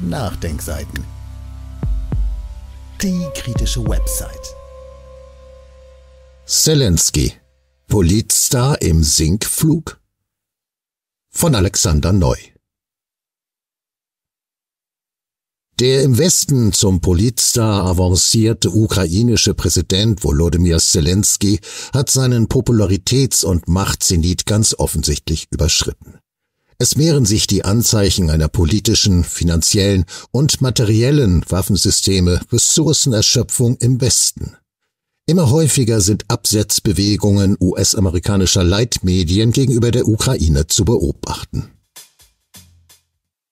Nachdenkseiten. Die kritische Website. Zelensky. Politstar im Sinkflug? Von Alexander Neu. Der im Westen zum Politstar avancierte ukrainische Präsident Volodymyr Zelensky hat seinen Popularitäts- und Machtzenit ganz offensichtlich überschritten. Es mehren sich die Anzeichen einer politischen, finanziellen und materiellen Waffensysteme Ressourcenerschöpfung im Westen. Immer häufiger sind Absetzbewegungen US-amerikanischer Leitmedien gegenüber der Ukraine zu beobachten.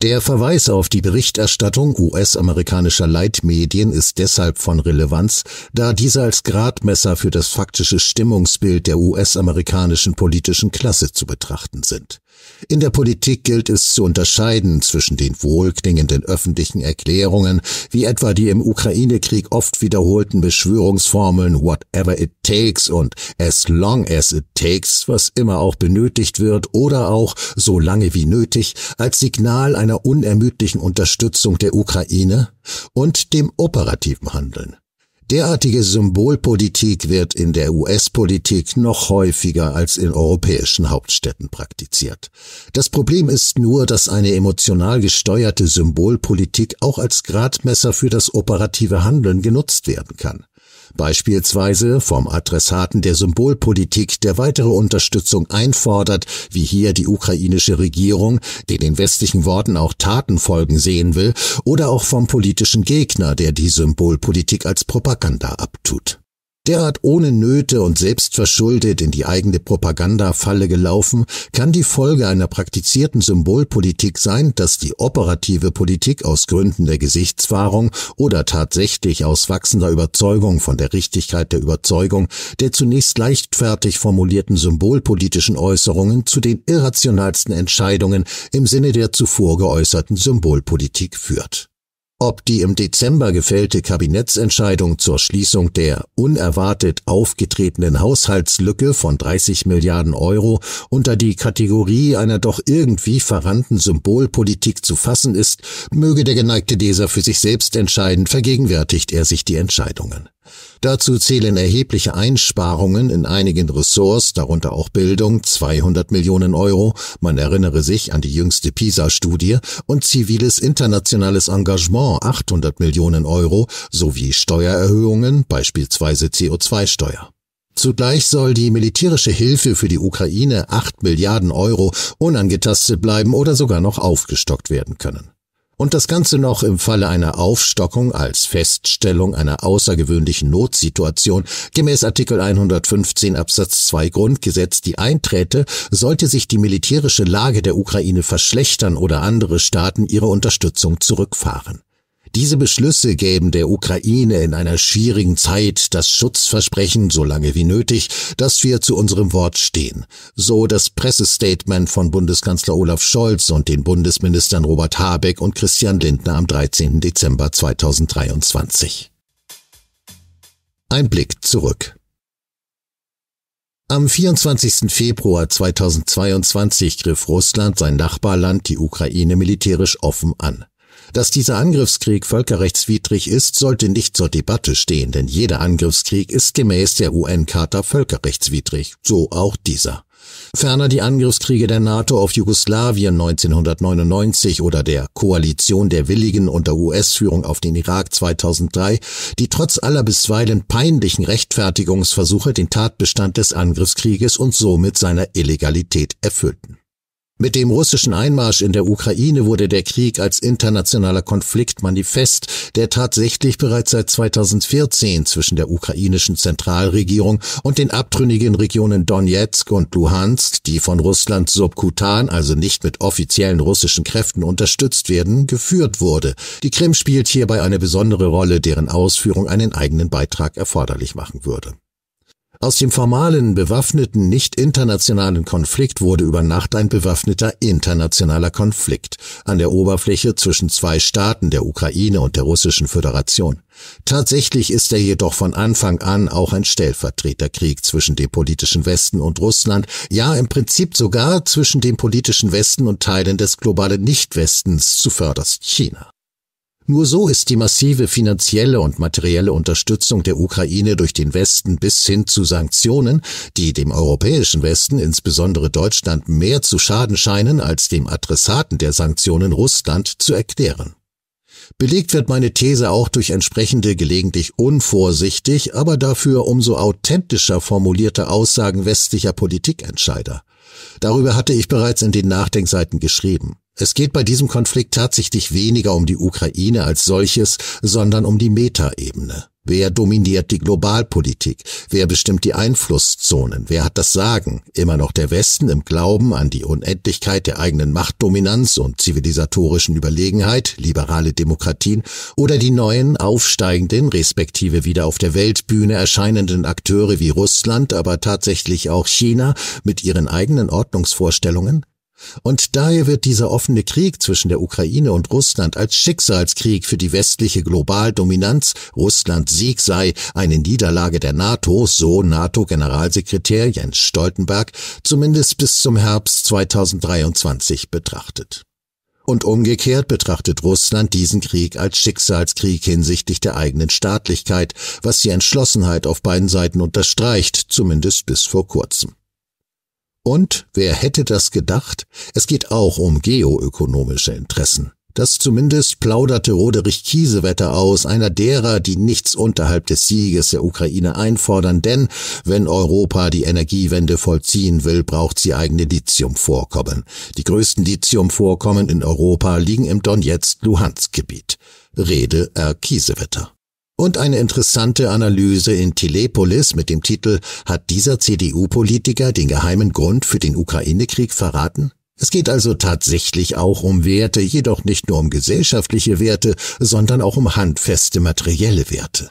Der Verweis auf die Berichterstattung US-amerikanischer Leitmedien ist deshalb von Relevanz, da diese als Gradmesser für das faktische Stimmungsbild der US-amerikanischen politischen Klasse zu betrachten sind. In der Politik gilt es zu unterscheiden zwischen den wohlklingenden öffentlichen Erklärungen, wie etwa die im Ukraine-Krieg oft wiederholten Beschwörungsformeln whatever it takes und as long as it takes, was immer auch benötigt wird oder auch so lange wie nötig, als Signal einer unermüdlichen Unterstützung der Ukraine und dem operativen Handeln. Derartige Symbolpolitik wird in der US-Politik noch häufiger als in europäischen Hauptstädten praktiziert. Das Problem ist nur, dass eine emotional gesteuerte Symbolpolitik auch als Gradmesser für das operative Handeln genutzt werden kann beispielsweise vom Adressaten der Symbolpolitik, der weitere Unterstützung einfordert, wie hier die ukrainische Regierung, die den westlichen Worten auch Taten folgen sehen will, oder auch vom politischen Gegner, der die Symbolpolitik als Propaganda abtut. Derart ohne Nöte und selbstverschuldet in die eigene Propagandafalle gelaufen, kann die Folge einer praktizierten Symbolpolitik sein, dass die operative Politik aus Gründen der Gesichtswahrung oder tatsächlich aus wachsender Überzeugung von der Richtigkeit der Überzeugung der zunächst leichtfertig formulierten symbolpolitischen Äußerungen zu den irrationalsten Entscheidungen im Sinne der zuvor geäußerten Symbolpolitik führt ob die im Dezember gefällte Kabinettsentscheidung zur Schließung der unerwartet aufgetretenen Haushaltslücke von 30 Milliarden Euro unter die Kategorie einer doch irgendwie verrannten Symbolpolitik zu fassen ist, möge der geneigte Leser für sich selbst entscheiden, vergegenwärtigt er sich die Entscheidungen. Dazu zählen erhebliche Einsparungen in einigen Ressorts, darunter auch Bildung 200 Millionen Euro, man erinnere sich an die jüngste PISA-Studie, und ziviles internationales Engagement 800 Millionen Euro sowie Steuererhöhungen, beispielsweise CO2-Steuer. Zugleich soll die militärische Hilfe für die Ukraine 8 Milliarden Euro unangetastet bleiben oder sogar noch aufgestockt werden können und das Ganze noch im Falle einer Aufstockung als Feststellung einer außergewöhnlichen Notsituation gemäß Artikel 115 Absatz 2 Grundgesetz die einträte, sollte sich die militärische Lage der Ukraine verschlechtern oder andere Staaten ihre Unterstützung zurückfahren. Diese Beschlüsse geben der Ukraine in einer schwierigen Zeit das Schutzversprechen, so lange wie nötig, dass wir zu unserem Wort stehen. So das Pressestatement von Bundeskanzler Olaf Scholz und den Bundesministern Robert Habeck und Christian Lindner am 13. Dezember 2023. Ein Blick zurück. Am 24. Februar 2022 griff Russland sein Nachbarland, die Ukraine, militärisch offen an. Dass dieser Angriffskrieg völkerrechtswidrig ist, sollte nicht zur Debatte stehen, denn jeder Angriffskrieg ist gemäß der UN-Charta völkerrechtswidrig, so auch dieser. Ferner die Angriffskriege der NATO auf Jugoslawien 1999 oder der Koalition der Willigen unter US-Führung auf den Irak 2003, die trotz aller bisweilen peinlichen Rechtfertigungsversuche den Tatbestand des Angriffskrieges und somit seiner Illegalität erfüllten. Mit dem russischen Einmarsch in der Ukraine wurde der Krieg als internationaler Konflikt manifest, der tatsächlich bereits seit 2014 zwischen der ukrainischen Zentralregierung und den abtrünnigen Regionen Donetsk und Luhansk, die von Russland subkutan, also nicht mit offiziellen russischen Kräften unterstützt werden, geführt wurde. Die Krim spielt hierbei eine besondere Rolle, deren Ausführung einen eigenen Beitrag erforderlich machen würde. Aus dem formalen bewaffneten nicht internationalen Konflikt wurde über Nacht ein bewaffneter internationaler Konflikt an der Oberfläche zwischen zwei Staaten, der Ukraine und der Russischen Föderation. Tatsächlich ist er jedoch von Anfang an auch ein Stellvertreterkrieg zwischen dem politischen Westen und Russland, ja im Prinzip sogar zwischen dem politischen Westen und Teilen des globalen Nicht-Westens zuvörderst China. Nur so ist die massive finanzielle und materielle Unterstützung der Ukraine durch den Westen bis hin zu Sanktionen, die dem europäischen Westen, insbesondere Deutschland, mehr zu schaden scheinen als dem Adressaten der Sanktionen Russland, zu erklären. Belegt wird meine These auch durch entsprechende gelegentlich unvorsichtig, aber dafür umso authentischer formulierte Aussagen westlicher Politikentscheider. Darüber hatte ich bereits in den Nachdenkseiten geschrieben. Es geht bei diesem Konflikt tatsächlich weniger um die Ukraine als solches, sondern um die Metaebene. Wer dominiert die Globalpolitik? Wer bestimmt die Einflusszonen? Wer hat das Sagen? Immer noch der Westen im Glauben an die Unendlichkeit der eigenen Machtdominanz und zivilisatorischen Überlegenheit, liberale Demokratien oder die neuen, aufsteigenden, respektive wieder auf der Weltbühne erscheinenden Akteure wie Russland, aber tatsächlich auch China mit ihren eigenen Ordnungsvorstellungen? Und daher wird dieser offene Krieg zwischen der Ukraine und Russland als Schicksalskrieg für die westliche Globaldominanz, Russlands Sieg sei eine Niederlage der NATO, so NATO-Generalsekretär Jens Stoltenberg, zumindest bis zum Herbst 2023 betrachtet. Und umgekehrt betrachtet Russland diesen Krieg als Schicksalskrieg hinsichtlich der eigenen Staatlichkeit, was die Entschlossenheit auf beiden Seiten unterstreicht, zumindest bis vor kurzem. Und wer hätte das gedacht? Es geht auch um geoökonomische Interessen. Das zumindest plauderte Roderich Kiesewetter aus, einer derer, die nichts unterhalb des Sieges der Ukraine einfordern, denn wenn Europa die Energiewende vollziehen will, braucht sie eigene Lithiumvorkommen. Die größten Lithiumvorkommen in Europa liegen im Donetsk-Luhansk-Gebiet. Rede R. Kiesewetter und eine interessante Analyse in Telepolis mit dem Titel Hat dieser CDU-Politiker den geheimen Grund für den Ukraine-Krieg verraten? Es geht also tatsächlich auch um Werte, jedoch nicht nur um gesellschaftliche Werte, sondern auch um handfeste materielle Werte.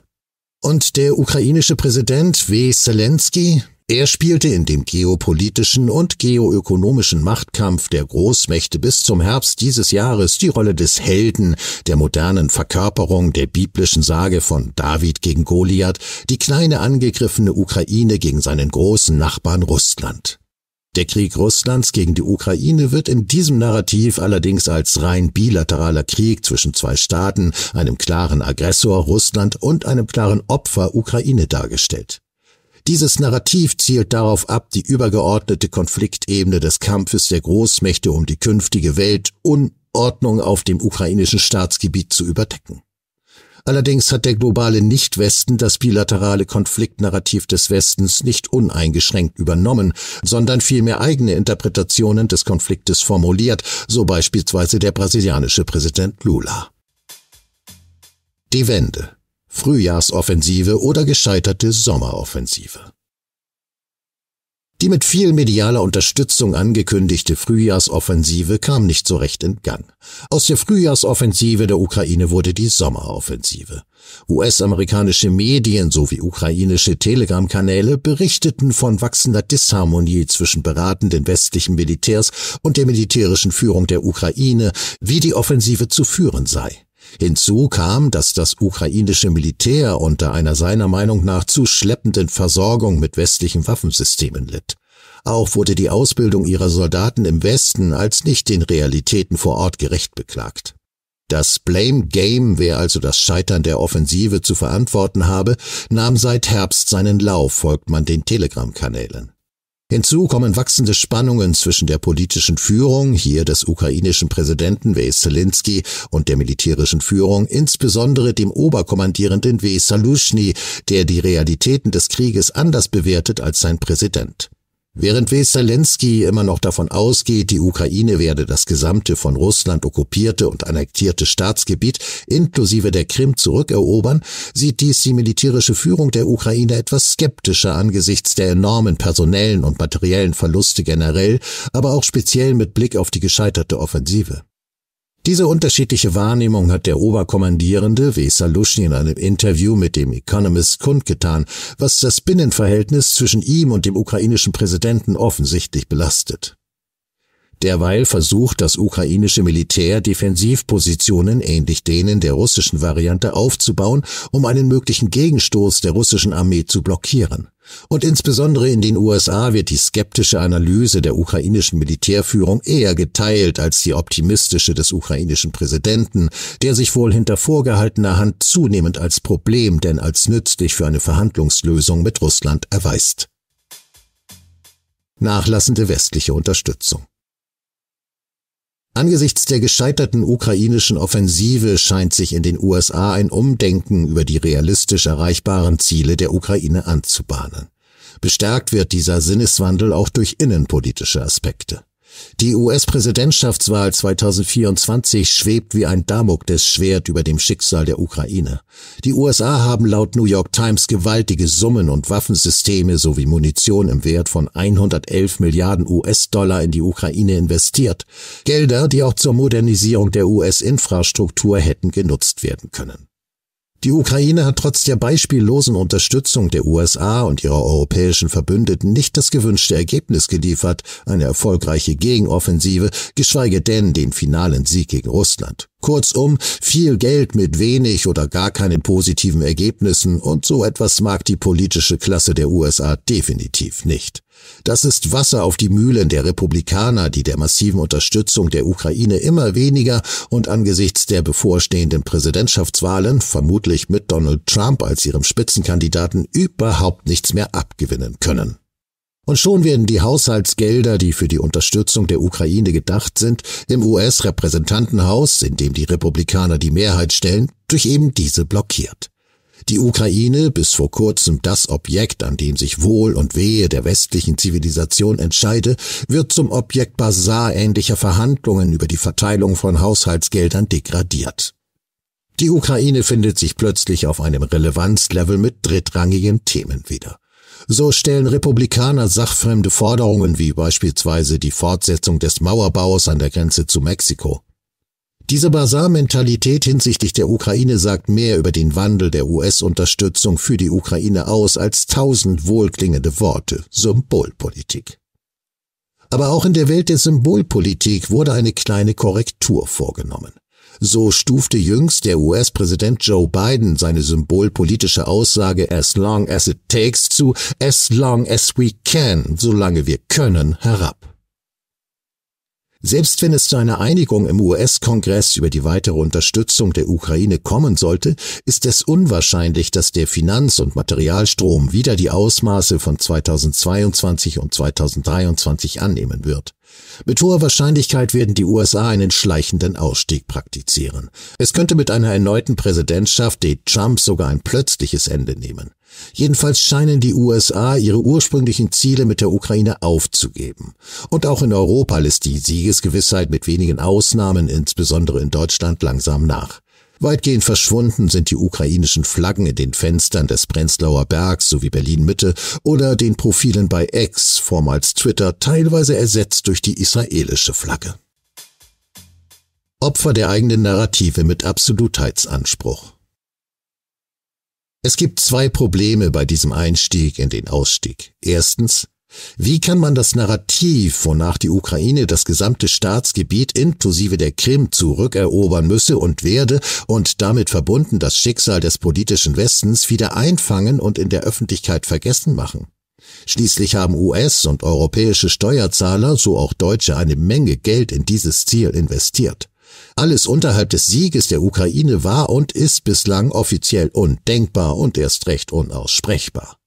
Und der ukrainische Präsident W. Zelensky, er spielte in dem geopolitischen und geoökonomischen Machtkampf der Großmächte bis zum Herbst dieses Jahres die Rolle des Helden, der modernen Verkörperung der biblischen Sage von David gegen Goliath, die kleine angegriffene Ukraine gegen seinen großen Nachbarn Russland. Der Krieg Russlands gegen die Ukraine wird in diesem Narrativ allerdings als rein bilateraler Krieg zwischen zwei Staaten, einem klaren Aggressor Russland und einem klaren Opfer Ukraine dargestellt. Dieses Narrativ zielt darauf ab, die übergeordnete Konfliktebene des Kampfes der Großmächte um die künftige Welt Unordnung auf dem ukrainischen Staatsgebiet zu überdecken. Allerdings hat der globale Nicht-Westen das bilaterale Konfliktnarrativ des Westens nicht uneingeschränkt übernommen, sondern vielmehr eigene Interpretationen des Konfliktes formuliert, so beispielsweise der brasilianische Präsident Lula. Die Wende Frühjahrsoffensive oder gescheiterte Sommeroffensive. Die mit viel medialer Unterstützung angekündigte Frühjahrsoffensive kam nicht so recht in Gang. Aus der Frühjahrsoffensive der Ukraine wurde die Sommeroffensive. US-amerikanische Medien sowie ukrainische Telegram-Kanäle berichteten von wachsender Disharmonie zwischen beratenden westlichen Militärs und der militärischen Führung der Ukraine, wie die Offensive zu führen sei. Hinzu kam, dass das ukrainische Militär unter einer seiner Meinung nach zu schleppenden Versorgung mit westlichen Waffensystemen litt. Auch wurde die Ausbildung ihrer Soldaten im Westen als nicht den Realitäten vor Ort gerecht beklagt. Das Blame Game, wer also das Scheitern der Offensive zu verantworten habe, nahm seit Herbst seinen Lauf, folgt man den Telegram-Kanälen. Hinzu kommen wachsende Spannungen zwischen der politischen Führung, hier des ukrainischen Präsidenten Weselinski und der militärischen Führung, insbesondere dem Oberkommandierenden Wesalushny, der die Realitäten des Krieges anders bewertet als sein Präsident. Während W. Zelensky immer noch davon ausgeht, die Ukraine werde das gesamte von Russland okkupierte und annektierte Staatsgebiet inklusive der Krim zurückerobern, sieht dies die militärische Führung der Ukraine etwas skeptischer angesichts der enormen personellen und materiellen Verluste generell, aber auch speziell mit Blick auf die gescheiterte Offensive. Diese unterschiedliche Wahrnehmung hat der Oberkommandierende Vesalushi in einem Interview mit dem Economist kundgetan, was das Binnenverhältnis zwischen ihm und dem ukrainischen Präsidenten offensichtlich belastet. Derweil versucht das ukrainische Militär Defensivpositionen ähnlich denen der russischen Variante aufzubauen, um einen möglichen Gegenstoß der russischen Armee zu blockieren. Und insbesondere in den USA wird die skeptische Analyse der ukrainischen Militärführung eher geteilt als die optimistische des ukrainischen Präsidenten, der sich wohl hinter vorgehaltener Hand zunehmend als Problem denn als nützlich für eine Verhandlungslösung mit Russland erweist. Nachlassende westliche Unterstützung. Angesichts der gescheiterten ukrainischen Offensive scheint sich in den USA ein Umdenken über die realistisch erreichbaren Ziele der Ukraine anzubahnen. Bestärkt wird dieser Sinneswandel auch durch innenpolitische Aspekte. Die US-Präsidentschaftswahl 2024 schwebt wie ein Damoklesschwert über dem Schicksal der Ukraine. Die USA haben laut New York Times gewaltige Summen und Waffensysteme sowie Munition im Wert von 111 Milliarden US-Dollar in die Ukraine investiert. Gelder, die auch zur Modernisierung der US-Infrastruktur hätten genutzt werden können. Die Ukraine hat trotz der beispiellosen Unterstützung der USA und ihrer europäischen Verbündeten nicht das gewünschte Ergebnis geliefert, eine erfolgreiche Gegenoffensive, geschweige denn den finalen Sieg gegen Russland. Kurzum, viel Geld mit wenig oder gar keinen positiven Ergebnissen und so etwas mag die politische Klasse der USA definitiv nicht. Das ist Wasser auf die Mühlen der Republikaner, die der massiven Unterstützung der Ukraine immer weniger und angesichts der bevorstehenden Präsidentschaftswahlen, vermutlich mit Donald Trump als ihrem Spitzenkandidaten, überhaupt nichts mehr abgewinnen können. Und schon werden die Haushaltsgelder, die für die Unterstützung der Ukraine gedacht sind, im US-Repräsentantenhaus, in dem die Republikaner die Mehrheit stellen, durch eben diese blockiert. Die Ukraine, bis vor kurzem das Objekt, an dem sich Wohl und Wehe der westlichen Zivilisation entscheide, wird zum Objekt Basar ähnlicher Verhandlungen über die Verteilung von Haushaltsgeldern degradiert. Die Ukraine findet sich plötzlich auf einem Relevanzlevel mit drittrangigen Themen wieder. So stellen Republikaner sachfremde Forderungen wie beispielsweise die Fortsetzung des Mauerbaus an der Grenze zu Mexiko. Diese Basarmentalität hinsichtlich der Ukraine sagt mehr über den Wandel der US-Unterstützung für die Ukraine aus als tausend wohlklingende Worte Symbolpolitik. Aber auch in der Welt der Symbolpolitik wurde eine kleine Korrektur vorgenommen. So stufte jüngst der US-Präsident Joe Biden seine symbolpolitische Aussage As long as it takes zu As long as we can, solange wir können, herab. Selbst wenn es zu einer Einigung im US-Kongress über die weitere Unterstützung der Ukraine kommen sollte, ist es unwahrscheinlich, dass der Finanz- und Materialstrom wieder die Ausmaße von 2022 und 2023 annehmen wird. Mit hoher Wahrscheinlichkeit werden die USA einen schleichenden Ausstieg praktizieren. Es könnte mit einer erneuten Präsidentschaft die Trump sogar ein plötzliches Ende nehmen. Jedenfalls scheinen die USA ihre ursprünglichen Ziele mit der Ukraine aufzugeben. Und auch in Europa lässt die Siegesgewissheit mit wenigen Ausnahmen, insbesondere in Deutschland, langsam nach. Weitgehend verschwunden sind die ukrainischen Flaggen in den Fenstern des Prenzlauer Bergs sowie Berlin-Mitte oder den Profilen bei X, vormals Twitter, teilweise ersetzt durch die israelische Flagge. Opfer der eigenen Narrative mit Absolutheitsanspruch. Es gibt zwei Probleme bei diesem Einstieg in den Ausstieg. Erstens, wie kann man das Narrativ, wonach die Ukraine das gesamte Staatsgebiet inklusive der Krim zurückerobern müsse und werde und damit verbunden das Schicksal des politischen Westens wieder einfangen und in der Öffentlichkeit vergessen machen? Schließlich haben US und europäische Steuerzahler, so auch Deutsche, eine Menge Geld in dieses Ziel investiert. Alles unterhalb des Sieges der Ukraine war und ist bislang offiziell undenkbar und erst recht unaussprechbar.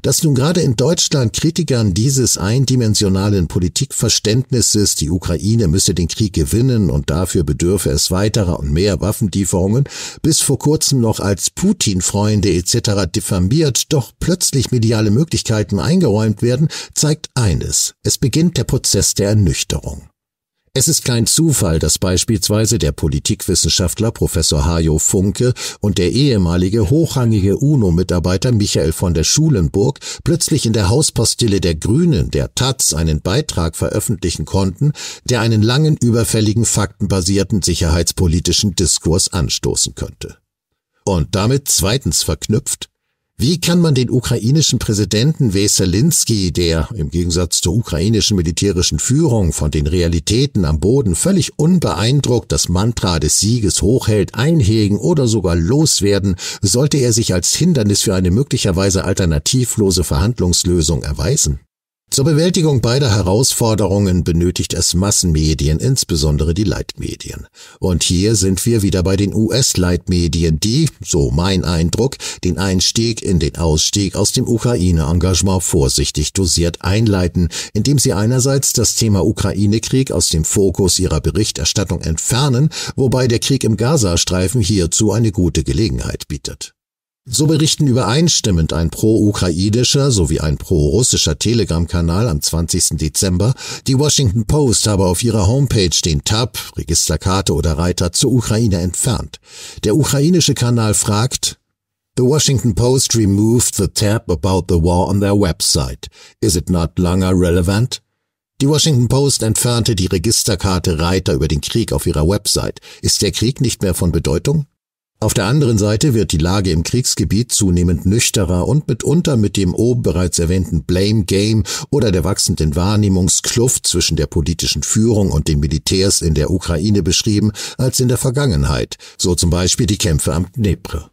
Dass nun gerade in Deutschland Kritikern dieses eindimensionalen Politikverständnisses, die Ukraine müsse den Krieg gewinnen und dafür bedürfe es weiterer und mehr Waffenlieferungen, bis vor kurzem noch als Putin-Freunde etc. diffamiert, doch plötzlich mediale Möglichkeiten eingeräumt werden, zeigt eines. Es beginnt der Prozess der Ernüchterung. Es ist kein Zufall, dass beispielsweise der Politikwissenschaftler Professor Hajo Funke und der ehemalige hochrangige UNO-Mitarbeiter Michael von der Schulenburg plötzlich in der Hauspostille der Grünen, der Taz, einen Beitrag veröffentlichen konnten, der einen langen überfälligen faktenbasierten sicherheitspolitischen Diskurs anstoßen könnte. Und damit zweitens verknüpft, wie kann man den ukrainischen Präsidenten Weselinski, der im Gegensatz zur ukrainischen militärischen Führung von den Realitäten am Boden völlig unbeeindruckt das Mantra des Sieges hochhält, einhegen oder sogar loswerden, sollte er sich als Hindernis für eine möglicherweise alternativlose Verhandlungslösung erweisen? Zur Bewältigung beider Herausforderungen benötigt es Massenmedien, insbesondere die Leitmedien. Und hier sind wir wieder bei den US-Leitmedien, die, so mein Eindruck, den Einstieg in den Ausstieg aus dem Ukraine-Engagement vorsichtig dosiert einleiten, indem sie einerseits das Thema Ukraine-Krieg aus dem Fokus ihrer Berichterstattung entfernen, wobei der Krieg im Gazastreifen hierzu eine gute Gelegenheit bietet. So berichten übereinstimmend ein pro-ukrainischer sowie ein pro-russischer Telegram-Kanal am 20. Dezember, die Washington Post habe auf ihrer Homepage den Tab, Registerkarte oder Reiter zur Ukraine entfernt. Der ukrainische Kanal fragt, The Washington Post removed the tab about the war on their website. Is it not longer relevant? Die Washington Post entfernte die Registerkarte Reiter über den Krieg auf ihrer Website. Ist der Krieg nicht mehr von Bedeutung? Auf der anderen Seite wird die Lage im Kriegsgebiet zunehmend nüchterer und mitunter mit dem oben bereits erwähnten Blame Game oder der wachsenden Wahrnehmungskluft zwischen der politischen Führung und den Militärs in der Ukraine beschrieben als in der Vergangenheit, so zum Beispiel die Kämpfe am Dnepr.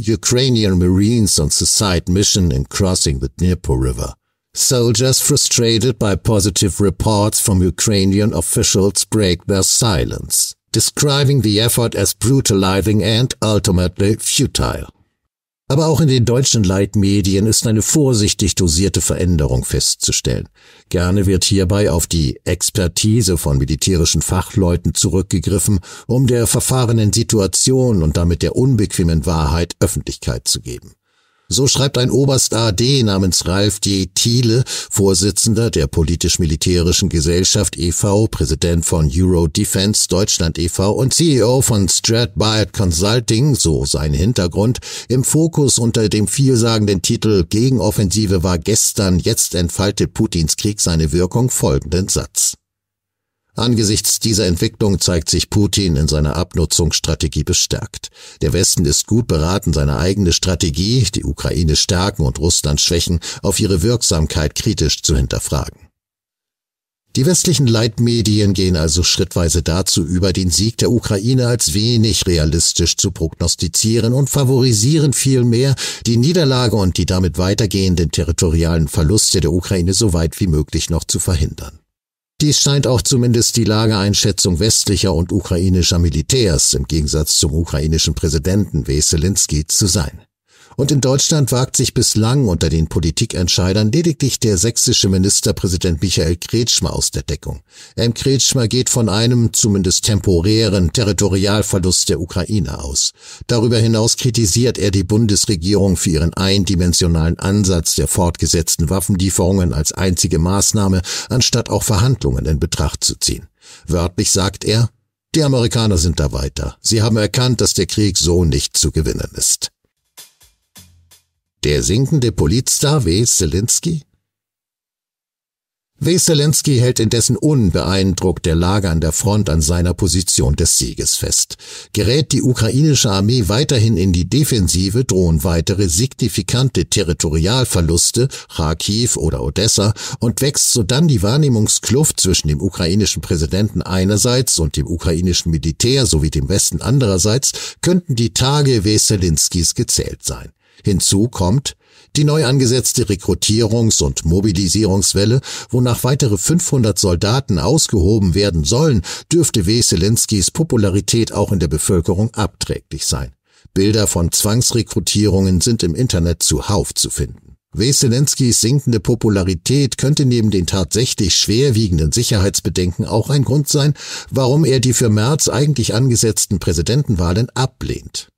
Ukrainian Marines on Suicide Mission in Crossing the Dnipro River. Soldiers frustrated by positive reports from Ukrainian officials break their silence describing the effort as brutalizing and ultimately futile. Aber auch in den deutschen Leitmedien ist eine vorsichtig dosierte Veränderung festzustellen. Gerne wird hierbei auf die Expertise von militärischen Fachleuten zurückgegriffen, um der verfahrenen Situation und damit der unbequemen Wahrheit Öffentlichkeit zu geben. So schreibt ein Oberst AD namens Ralf D. Thiele, Vorsitzender der politisch-militärischen Gesellschaft e.V., Präsident von Euro Defense Deutschland e.V. und CEO von Strat Byatt Consulting, so sein Hintergrund, im Fokus unter dem vielsagenden Titel Gegenoffensive war gestern, jetzt entfaltet Putins Krieg seine Wirkung folgenden Satz. Angesichts dieser Entwicklung zeigt sich Putin in seiner Abnutzungsstrategie bestärkt. Der Westen ist gut beraten, seine eigene Strategie, die Ukraine stärken und Russland schwächen, auf ihre Wirksamkeit kritisch zu hinterfragen. Die westlichen Leitmedien gehen also schrittweise dazu über, den Sieg der Ukraine als wenig realistisch zu prognostizieren und favorisieren vielmehr, die Niederlage und die damit weitergehenden territorialen Verluste der Ukraine so weit wie möglich noch zu verhindern. Dies scheint auch zumindest die Lageeinschätzung westlicher und ukrainischer Militärs im Gegensatz zum ukrainischen Präsidenten Weselinski zu sein. Und in Deutschland wagt sich bislang unter den Politikentscheidern lediglich der sächsische Ministerpräsident Michael Kretschmer aus der Deckung. M. Kretschmer geht von einem zumindest temporären Territorialverlust der Ukraine aus. Darüber hinaus kritisiert er die Bundesregierung für ihren eindimensionalen Ansatz der fortgesetzten Waffenlieferungen als einzige Maßnahme, anstatt auch Verhandlungen in Betracht zu ziehen. Wörtlich sagt er, die Amerikaner sind da weiter. Sie haben erkannt, dass der Krieg so nicht zu gewinnen ist. Der sinkende Politstar W. Zelensky? W. Zelensky hält indessen unbeeindruckt der Lage an der Front an seiner Position des Sieges fest. Gerät die ukrainische Armee weiterhin in die Defensive, drohen weitere signifikante Territorialverluste, Kharkiv oder Odessa, und wächst sodann die Wahrnehmungskluft zwischen dem ukrainischen Präsidenten einerseits und dem ukrainischen Militär sowie dem Westen andererseits, könnten die Tage W. Zelenskys gezählt sein. Hinzu kommt die neu angesetzte Rekrutierungs- und Mobilisierungswelle, wonach weitere 500 Soldaten ausgehoben werden sollen, dürfte W. Weselinskis Popularität auch in der Bevölkerung abträglich sein. Bilder von Zwangsrekrutierungen sind im Internet zuhauf zu finden. Weselinskis sinkende Popularität könnte neben den tatsächlich schwerwiegenden Sicherheitsbedenken auch ein Grund sein, warum er die für März eigentlich angesetzten Präsidentenwahlen ablehnt.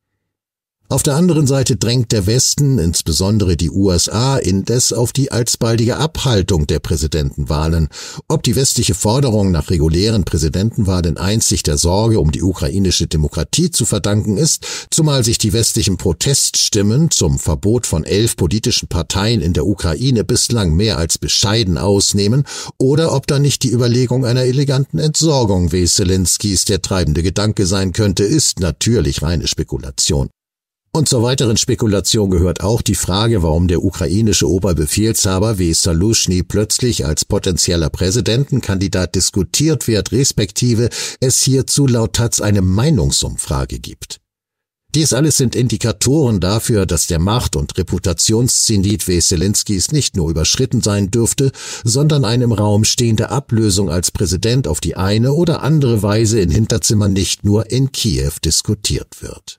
Auf der anderen Seite drängt der Westen, insbesondere die USA, indes auf die alsbaldige Abhaltung der Präsidentenwahlen. Ob die westliche Forderung nach regulären Präsidentenwahlen einzig der Sorge um die ukrainische Demokratie zu verdanken ist, zumal sich die westlichen Proteststimmen zum Verbot von elf politischen Parteien in der Ukraine bislang mehr als bescheiden ausnehmen, oder ob da nicht die Überlegung einer eleganten Entsorgung Weselinskis der treibende Gedanke sein könnte, ist natürlich reine Spekulation. Und zur weiteren Spekulation gehört auch die Frage, warum der ukrainische Oberbefehlshaber W. Salushny plötzlich als potenzieller Präsidentenkandidat diskutiert wird, respektive es hierzu laut Taz eine Meinungsumfrage gibt. Dies alles sind Indikatoren dafür, dass der Macht- und Reputationszenit Weselinskis nicht nur überschritten sein dürfte, sondern eine im Raum stehende Ablösung als Präsident auf die eine oder andere Weise in Hinterzimmern nicht nur in Kiew diskutiert wird.